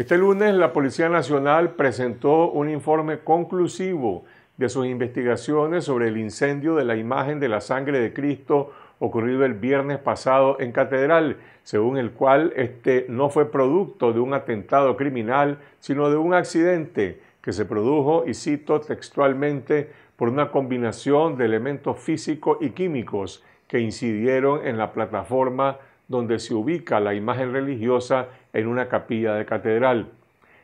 Este lunes la Policía Nacional presentó un informe conclusivo de sus investigaciones sobre el incendio de la imagen de la sangre de Cristo ocurrido el viernes pasado en Catedral, según el cual este no fue producto de un atentado criminal, sino de un accidente que se produjo, y cito textualmente, por una combinación de elementos físicos y químicos que incidieron en la plataforma donde se ubica la imagen religiosa en una capilla de catedral.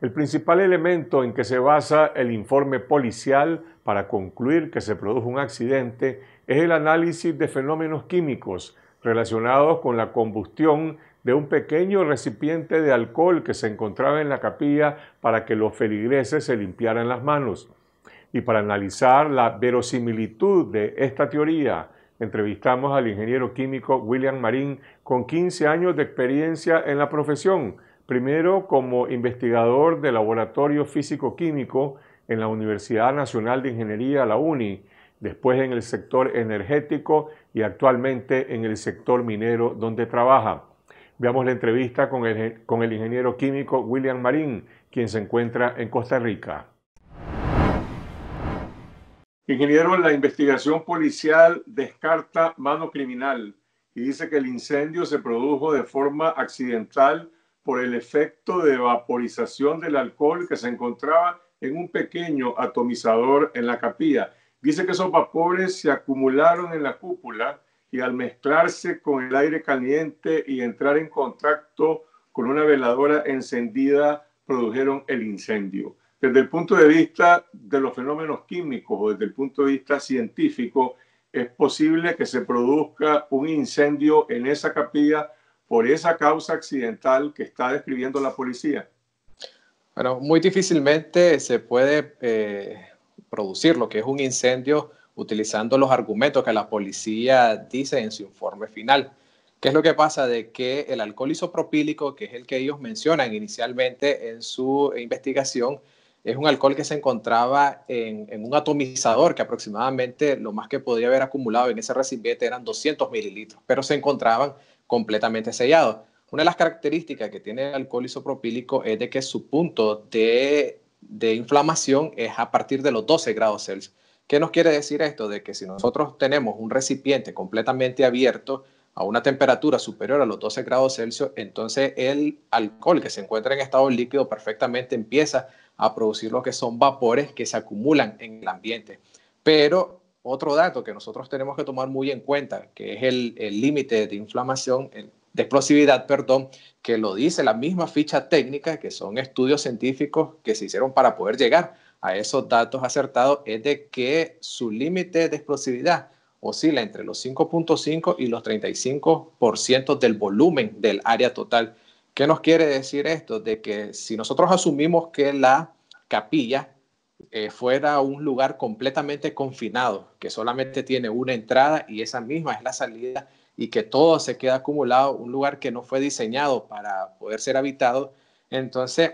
El principal elemento en que se basa el informe policial para concluir que se produjo un accidente es el análisis de fenómenos químicos relacionados con la combustión de un pequeño recipiente de alcohol que se encontraba en la capilla para que los feligreses se limpiaran las manos. Y para analizar la verosimilitud de esta teoría, Entrevistamos al ingeniero químico William Marín con 15 años de experiencia en la profesión, primero como investigador de Laboratorio Físico-Químico en la Universidad Nacional de Ingeniería, la UNI, después en el sector energético y actualmente en el sector minero donde trabaja. Veamos la entrevista con el, con el ingeniero químico William Marín, quien se encuentra en Costa Rica. Ingeniero, la investigación policial descarta mano criminal y dice que el incendio se produjo de forma accidental por el efecto de vaporización del alcohol que se encontraba en un pequeño atomizador en la capilla. Dice que esos vapores se acumularon en la cúpula y al mezclarse con el aire caliente y entrar en contacto con una veladora encendida, produjeron el incendio. Desde el punto de vista de los fenómenos químicos o desde el punto de vista científico, es posible que se produzca un incendio en esa capilla por esa causa accidental que está describiendo la policía. Bueno, muy difícilmente se puede eh, producir lo que es un incendio utilizando los argumentos que la policía dice en su informe final. ¿Qué es lo que pasa? De que el alcohol isopropílico, que es el que ellos mencionan inicialmente en su investigación, es un alcohol que se encontraba en, un atomizador que aproximadamente lo más que podía haber acumulado en ese recipiente eran 200 mililitros, pero se encontraban completamente sellados. Una de las características que tiene el alcohol isopropílico es de que su punto de, de inflamación es a partir de los 12 grados Celsius. ¿Qué nos quiere decir esto? De que si nosotros tenemos un recipiente completamente abierto, a una temperatura superior a los 12 grados Celsius, entonces el alcohol que se encuentra en estado líquido perfectamente empieza a producir lo que son vapores que se acumulan en el ambiente. Pero otro dato que nosotros tenemos que tomar muy en cuenta, que es el límite de inflamación, de explosividad, perdón, que lo dice la misma ficha técnica, que son estudios científicos que se hicieron para poder llegar a esos datos acertados, es de que su límite de explosividad oscila entre los 5.5 y los 35% del volumen del área total. ¿Qué nos quiere decir esto? De que si nosotros asumimos que la capilla eh, fuera un lugar completamente confinado, que solamente tiene una entrada y esa misma es la salida y que todo se queda acumulado, un lugar que no fue diseñado para poder ser habitado, entonces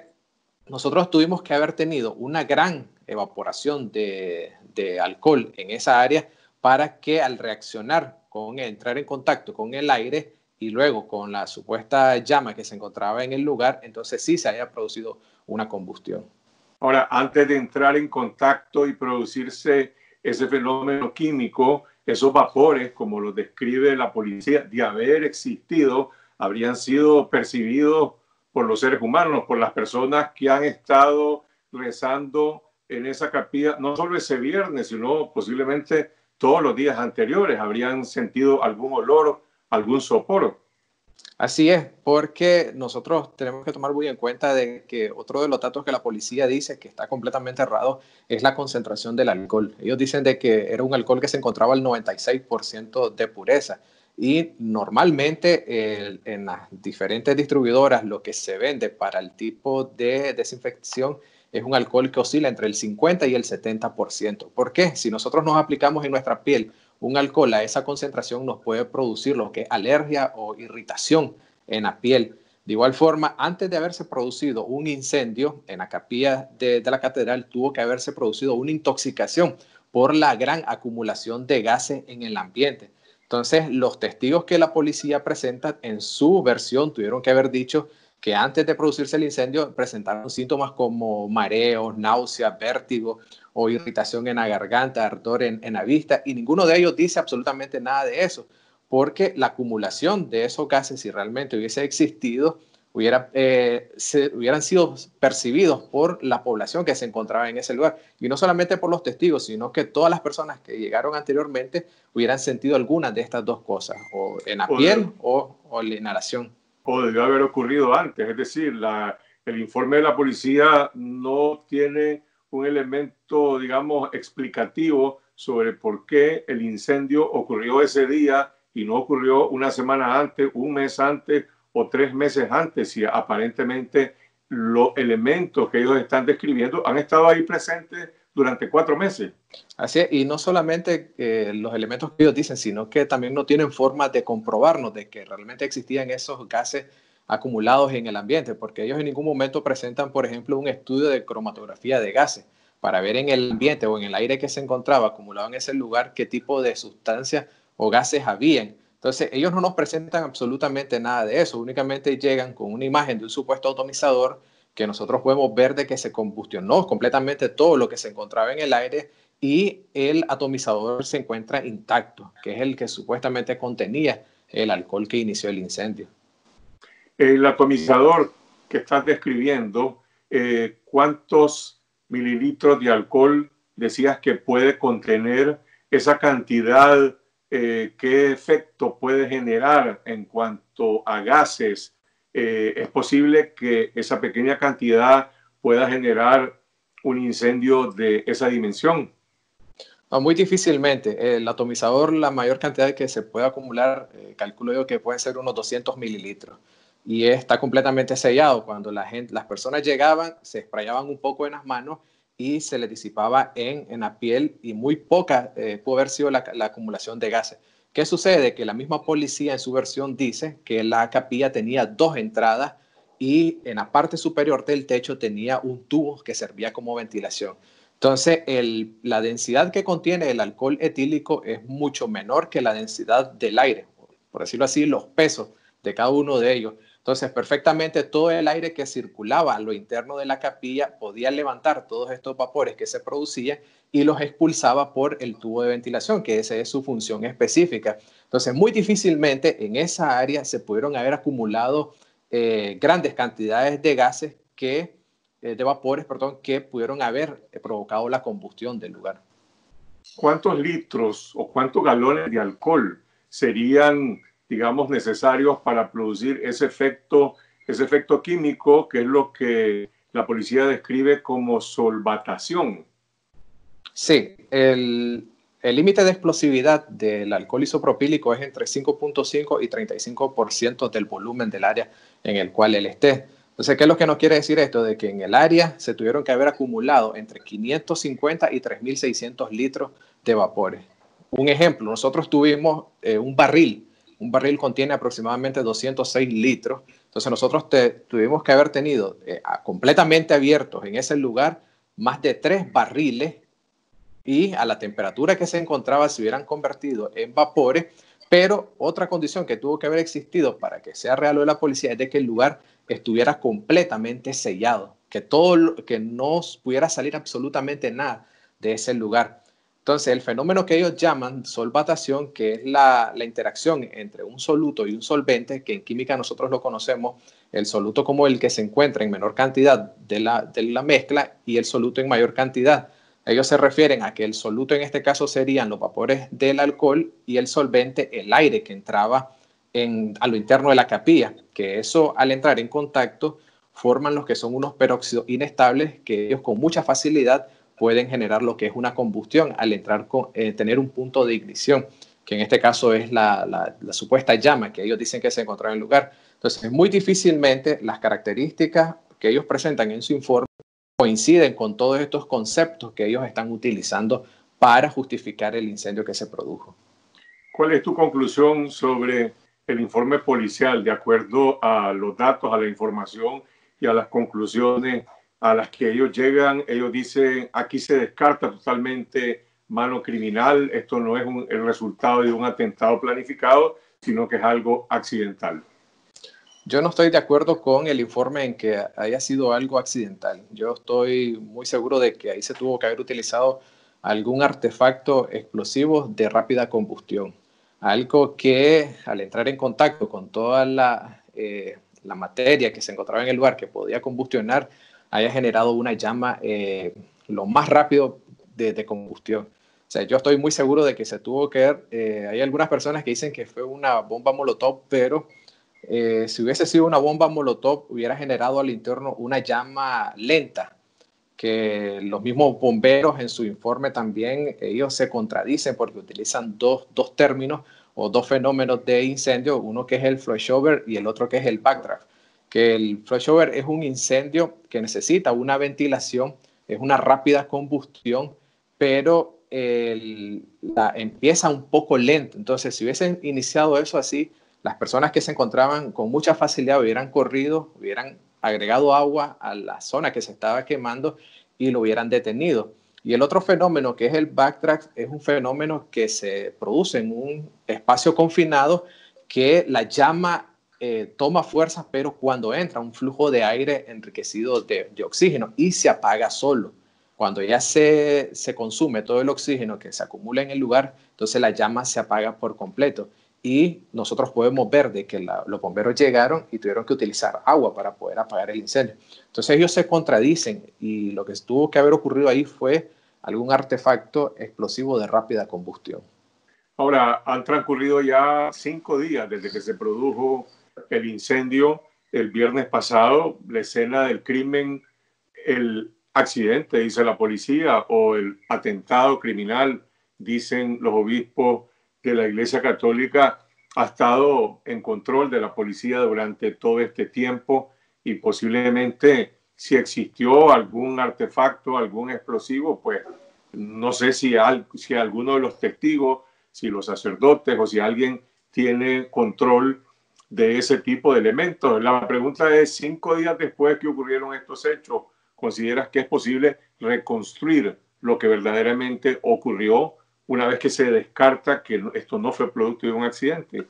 nosotros tuvimos que haber tenido una gran evaporación de alcohol en esa área para que al reaccionar con entrar en contacto con el aire, y luego con la supuesta llama que se encontraba en el lugar, entonces sí se haya producido una combustión. Ahora, antes de entrar en contacto y producirse ese fenómeno químico, esos vapores, como los describe la policía, de haber existido, habrían sido percibidos por los seres humanos, por las personas que han estado rezando en esa capilla, no solo ese viernes, sino posiblemente todos los días anteriores, habrían sentido algún olor algún sopor. Así es, porque nosotros tenemos que tomar muy en cuenta de que otro de los datos que la policía dice que está completamente errado es la concentración del alcohol. Ellos dicen de que era un alcohol que se encontraba al 96% de pureza y normalmente en las diferentes distribuidoras lo que se vende para el tipo de desinfección es un alcohol que oscila entre el 50 y el 70%. ¿Por qué? Si nosotros nos aplicamos en nuestra piel un alcohol a esa concentración nos puede producir lo que es alergia o irritación en la piel. De igual forma, antes de haberse producido un incendio en la capilla de, la catedral, tuvo que haberse producido una intoxicación por la gran acumulación de gases en el ambiente. Entonces, los testigos que la policía presenta en su versión tuvieron que haber dicho que antes de producirse el incendio presentaron síntomas como mareos, náuseas, vértigo, o irritación en la garganta, ardor en, en la vista, y ninguno de ellos dice absolutamente nada de eso, porque la acumulación de esos gases, si realmente hubiese existido, Hubiera, eh, hubieran sido percibidos por la población que se encontraba en ese lugar. Y no solamente por los testigos, sino que todas las personas que llegaron anteriormente hubieran sentido alguna de estas dos cosas, o en la piel o, o, la inhalación. O debió haber ocurrido antes, es decir, el informe de la policía no tiene un elemento, digamos, explicativo sobre por qué el incendio ocurrió ese día y no ocurrió una semana antes, un mes antes o tres meses antes, si aparentemente los elementos que ellos están describiendo han estado ahí presentes durante cuatro meses. Así es, y no solamente eh, los elementos que ellos dicen, sino que también no tienen forma de comprobarnos de que realmente existían esos gases acumulados en el ambiente, porque ellos en ningún momento presentan, por ejemplo, un estudio de cromatografía de gases para ver en el ambiente o en el aire que se encontraba acumulado en ese lugar qué tipo de sustancias o gases habían. Entonces, ellos no nos presentan absolutamente nada de eso, únicamente llegan con una imagen de un supuesto atomizador que nosotros podemos ver de que se combustionó completamente todo lo que se encontraba en el aire y el atomizador se encuentra intacto, que es el que supuestamente contenía el alcohol que inició el incendio. El atomizador que estás describiendo, eh, ¿cuántos mililitros de alcohol decías que puede contener esa cantidad? Eh, ¿Qué efecto puede generar en cuanto a gases? Eh, es posible que esa pequeña cantidad pueda generar un incendio de esa dimensión. muy difícilmente. El atomizador, la mayor cantidad que se puede acumular, calculo yo que puede ser unos 200 mililitros y está completamente sellado. Cuando la gente, las personas llegaban, se esprayaban un poco en las manos y se les disipaba en, la piel y muy poca eh, pudo haber sido la, acumulación de gases. ¿Qué sucede? Que la misma policía en su versión dice que la capilla tenía dos entradas y en la parte superior del techo tenía un tubo que servía como ventilación. Entonces, la densidad que contiene el alcohol etílico es mucho menor que la densidad del aire. Por decirlo así, los pesos de cada uno de ellos entonces, perfectamente todo el aire que circulaba a lo interno de la capilla podía levantar todos estos vapores que se producían y los expulsaba por el tubo de ventilación, que esa es su función específica. Entonces, muy difícilmente en esa área se pudieron haber acumulado eh, grandes cantidades de gases que, eh, de vapores, perdón, que pudieron haber eh, provocado la combustión del lugar. ¿Cuántos litros o cuántos galones de alcohol serían digamos, necesarios para producir ese efecto, ese efecto químico que es lo que la policía describe como solvatación. Sí, el, límite de explosividad del alcohol isopropílico es entre 5.5 y 35% del volumen del área en el cual él esté. Entonces, ¿qué es lo que nos quiere decir esto? De que en el área se tuvieron que haber acumulado entre 550 y 3.600 litros de vapores. Un ejemplo, nosotros tuvimos eh, un barril un barril contiene aproximadamente 206 litros. Entonces nosotros tuvimos que haber tenido eh, completamente abiertos en ese lugar más de tres barriles y a la temperatura que se encontraba se hubieran convertido en vapores. Pero otra condición que tuvo que haber existido para que sea real lo de la policía es de que el lugar estuviera completamente sellado, que, todo, que no pudiera salir absolutamente nada de ese lugar. Entonces, el fenómeno que ellos llaman solvatación, que es la, interacción entre un soluto y un solvente, que en química nosotros lo conocemos, el soluto como el que se encuentra en menor cantidad de la, de la mezcla y el soluto en mayor cantidad. Ellos se refieren a que el soluto en este caso serían los vapores del alcohol y el solvente el aire que entraba en, a lo interno de la capilla, que eso al entrar en contacto forman los que son unos peróxidos inestables que ellos con mucha facilidad pueden generar lo que es una combustión al entrar con, eh, tener un punto de ignición, que en este caso es la, la supuesta llama que ellos dicen que se encontraba en el lugar. Entonces, muy difícilmente las características que ellos presentan en su informe coinciden con todos estos conceptos que ellos están utilizando para justificar el incendio que se produjo. ¿Cuál es tu conclusión sobre el informe policial de acuerdo a los datos, a la información y a las conclusiones a las que ellos llegan, ellos dicen, aquí se descarta totalmente mano criminal, esto no es el resultado de un atentado planificado, sino que es algo accidental. Yo no estoy de acuerdo con el informe en que haya sido algo accidental. Yo estoy muy seguro de que ahí se tuvo que haber utilizado algún artefacto explosivo de rápida combustión. Algo que al entrar en contacto con toda la, eh, la materia que se encontraba en el lugar que podía combustionar, haya generado una llama eh, lo más rápido de, combustión. O sea, yo estoy muy seguro de que se tuvo que ver, eh, hay algunas personas que dicen que fue una bomba molotov, pero eh, si hubiese sido una bomba molotov, hubiera generado al interno una llama lenta, que los mismos bomberos en su informe también, ellos se contradicen porque utilizan dos, dos términos o dos fenómenos de incendio, uno que es el flashover y el otro que es el backdraft el flashover es un incendio que necesita una ventilación, es una rápida combustión, pero la, empieza un poco lento. Entonces, si hubiesen iniciado eso así, las personas que se encontraban con mucha facilidad hubieran corrido, hubieran agregado agua a la zona que se estaba quemando y lo hubieran detenido. Y el otro fenómeno que es el backtrack es un fenómeno que se produce en un espacio confinado que la llama eh, toma fuerza, pero cuando entra un flujo de aire enriquecido de, oxígeno y se apaga solo. Cuando ya se, se, consume todo el oxígeno que se acumula en el lugar, entonces la llama se apaga por completo. Y nosotros podemos ver de que los bomberos llegaron y tuvieron que utilizar agua para poder apagar el incendio. Entonces ellos se contradicen y lo que tuvo que haber ocurrido ahí fue algún artefacto explosivo de rápida combustión. Ahora, han transcurrido ya cinco días desde que se produjo el incendio el viernes pasado, la escena del crimen, el accidente, dice la policía, o el atentado criminal, dicen los obispos de la Iglesia Católica ha estado en control de la policía durante todo este tiempo y posiblemente si existió algún artefacto, algún explosivo, pues no sé si, si alguno de los testigos, si los sacerdotes o si alguien tiene control de ese tipo de elementos. La pregunta es, cinco días después que ocurrieron estos hechos, ¿consideras que es posible reconstruir lo que verdaderamente ocurrió una vez que se descarta que esto no fue producto de un accidente?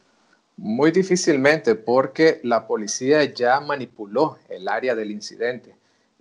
Muy difícilmente, porque la policía ya manipuló el área del incidente.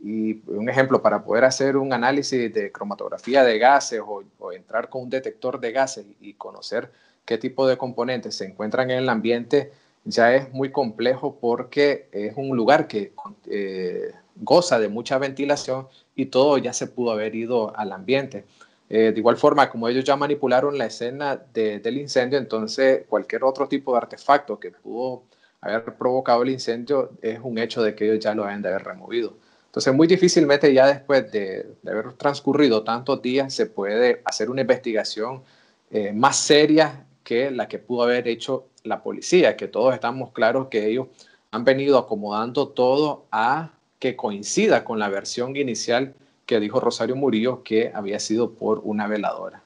Y un ejemplo, para poder hacer un análisis de cromatografía de gases o, o entrar con un detector de gases y conocer qué tipo de componentes se encuentran en el ambiente, ya es muy complejo porque es un lugar que eh, goza de mucha ventilación y todo ya se pudo haber ido al ambiente. Eh, de igual forma, como ellos ya manipularon la escena del incendio, entonces cualquier otro tipo de artefacto que pudo haber provocado el incendio es un hecho de que ellos ya lo hayan de haber removido. Entonces, muy difícilmente ya después de, haber transcurrido tantos días se puede hacer una investigación eh, más seria que la que pudo haber hecho la policía, que todos estamos claros que ellos han venido acomodando todo a que coincida con la versión inicial que dijo Rosario Murillo que había sido por una veladora.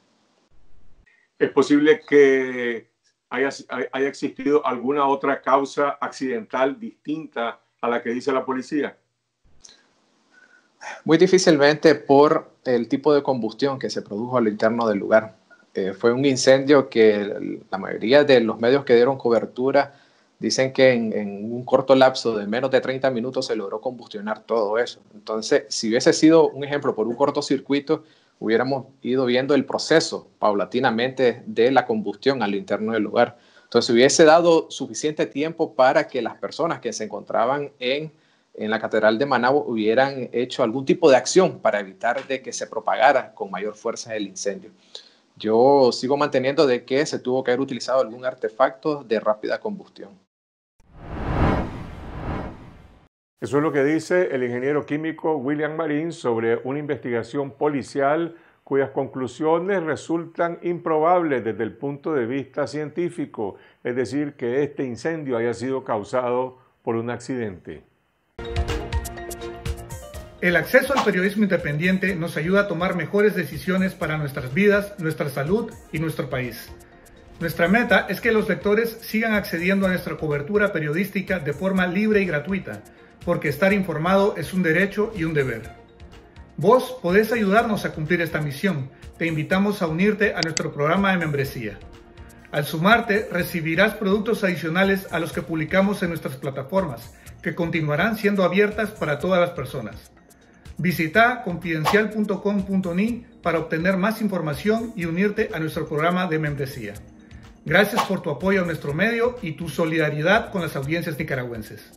Es posible que haya, haya existido alguna otra causa accidental distinta a la que dice la policía. Muy difícilmente por el tipo de combustión que se produjo al interno del lugar. Eh, fue un incendio que la mayoría de los medios que dieron cobertura dicen que en, un corto lapso de menos de 30 minutos se logró combustionar todo eso. Entonces, si hubiese sido un ejemplo por un cortocircuito, hubiéramos ido viendo el proceso paulatinamente de la combustión al interno del lugar. Entonces, hubiese dado suficiente tiempo para que las personas que se encontraban en, en la Catedral de Managua hubieran hecho algún tipo de acción para evitar de que se propagara con mayor fuerza el incendio. Yo sigo manteniendo de que se tuvo que haber utilizado algún artefacto de rápida combustión. Eso es lo que dice el ingeniero químico William Marín sobre una investigación policial cuyas conclusiones resultan improbables desde el punto de vista científico, es decir, que este incendio haya sido causado por un accidente. El acceso al periodismo independiente nos ayuda a tomar mejores decisiones para nuestras vidas, nuestra salud y nuestro país. Nuestra meta es que los lectores sigan accediendo a nuestra cobertura periodística de forma libre y gratuita, porque estar informado es un derecho y un deber. Vos podés ayudarnos a cumplir esta misión. Te invitamos a unirte a nuestro programa de membresía. Al sumarte, recibirás productos adicionales a los que publicamos en nuestras plataformas, que continuarán siendo abiertas para todas las personas. Visita confidencial.com.ni para obtener más información y unirte a nuestro programa de membresía. Gracias por tu apoyo a nuestro medio y tu solidaridad con las audiencias nicaragüenses.